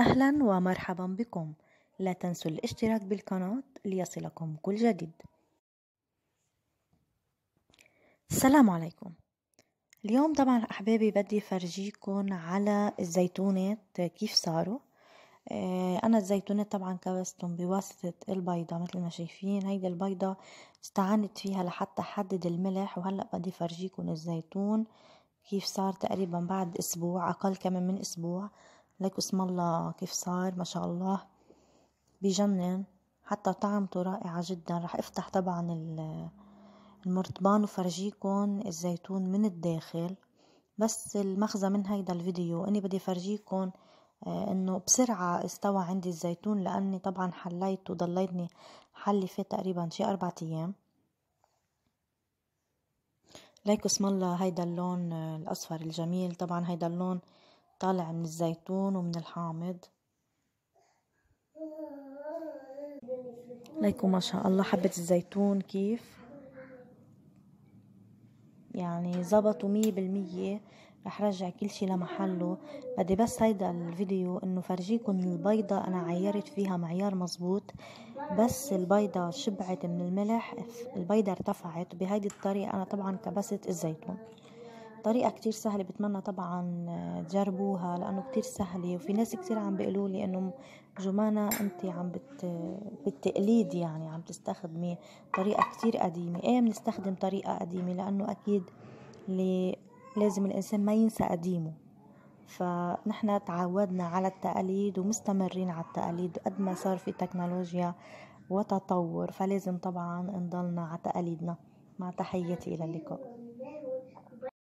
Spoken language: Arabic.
أهلا ومرحبا بكم لا تنسوا الاشتراك بالقناة ليصلكم كل جديد السلام عليكم اليوم طبعا أحبابي بدي فرجيكم على الزيتونات كيف صاروا آه، أنا الزيتونات طبعا كبستهم بواسطة البيضة مثل ما شايفين هيدي البيضة استعنت فيها لحتى حدد الملح وهلأ بدي فرجيكم الزيتون كيف صار تقريبا بعد أسبوع أقل كمان من أسبوع لك اسم الله كيف صار ما شاء الله بجنن حتى طعمته رائعة جدا رح افتح طبعا المرطبان وفرجيكم الزيتون من الداخل بس المغزى من هيدا الفيديو اني بدي فرجيكم آه، انه بسرعة استوى عندي الزيتون لاني طبعا حليت وضليتني حلي فيه تقريبا شي اربعة ايام ليكو اسم الله هيدا اللون آه، الاصفر الجميل طبعا هيدا اللون طالع من الزيتون ومن الحامض ليكو ما شاء الله حبة الزيتون كيف يعني زبطوا مية بالمية رح رجع كل شي لمحله بدي بس هيدا الفيديو انه فرجيكم البيضة انا عيرت فيها معيار مزبوط بس البيضة شبعت من الملح البيضة ارتفعت بهيدي الطريقة انا طبعا كبست الزيتون طريقة كتير سهلة بتمنى طبعا آه، تجربوها لأنه كتير سهلة وفي ناس كتير عم بيقولولي إنه جمانة أنت عم بت... آه، بالتقليد يعني عم تستخدمي طريقة كتير قديمة إيه بنستخدم طريقة قديمة لأنه أكيد لي... لازم الإنسان ما ينسى قديمه فنحن تعودنا على التقاليد ومستمرين على التقاليد قد ما صار في تكنولوجيا وتطور فلازم طبعا نضلنا على تقاليدنا مع تحياتي إلى اللقاء